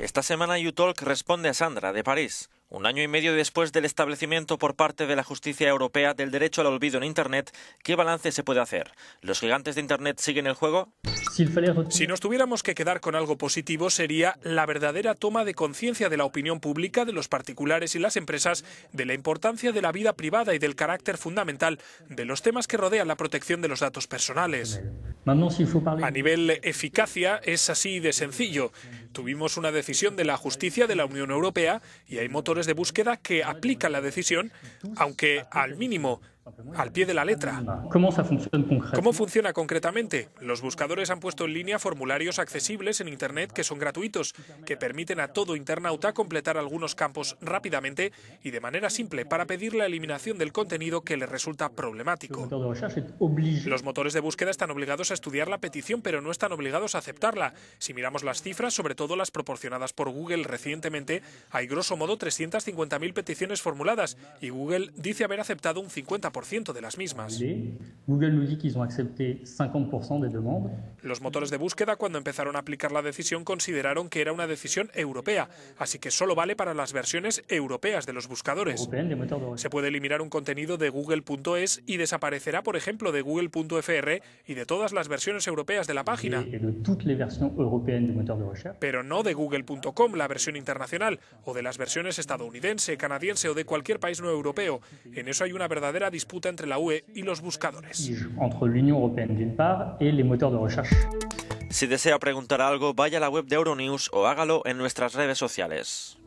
Esta semana UTalk responde a Sandra, de París. Un año y medio después del establecimiento por parte de la justicia europea del derecho al olvido en Internet, ¿qué balance se puede hacer? ¿Los gigantes de Internet siguen el juego? Si nos tuviéramos que quedar con algo positivo sería la verdadera toma de conciencia de la opinión pública, de los particulares y las empresas, de la importancia de la vida privada y del carácter fundamental de los temas que rodean la protección de los datos personales. A nivel eficacia es así de sencillo. Tuvimos una decisión de la justicia de la Unión Europea y hay motores de búsqueda que aplican la decisión, aunque al mínimo, al pie de la letra. ¿Cómo funciona concretamente? Los buscadores han puesto en línea formularios accesibles en Internet que son gratuitos, que permiten a todo internauta completar algunos campos rápidamente y de manera simple para pedir la eliminación del contenido que le resulta problemático. Los motores de búsqueda están obligados a estudiar la petición, pero no están obligados a aceptarla. Si miramos las cifras, sobre todo las proporcionadas por Google recientemente, hay grosso modo 350.000 peticiones formuladas y Google dice haber aceptado un 50% de las mismas. Los motores de búsqueda, cuando empezaron a aplicar la decisión, consideraron que era una decisión europea, así que solo vale para las versiones europeas de los buscadores. Se puede eliminar un contenido de Google.es y desaparecerá, por ejemplo, de Google.fr y de todas las versiones europeas de la página. Pero no de Google.com, la versión internacional, o de las versiones estadounidense, canadiense o de cualquier país no europeo. En eso hay una verdadera disputa entre la UE y los buscadores. Si desea preguntar algo, vaya a la web de Euronews o hágalo en nuestras redes sociales.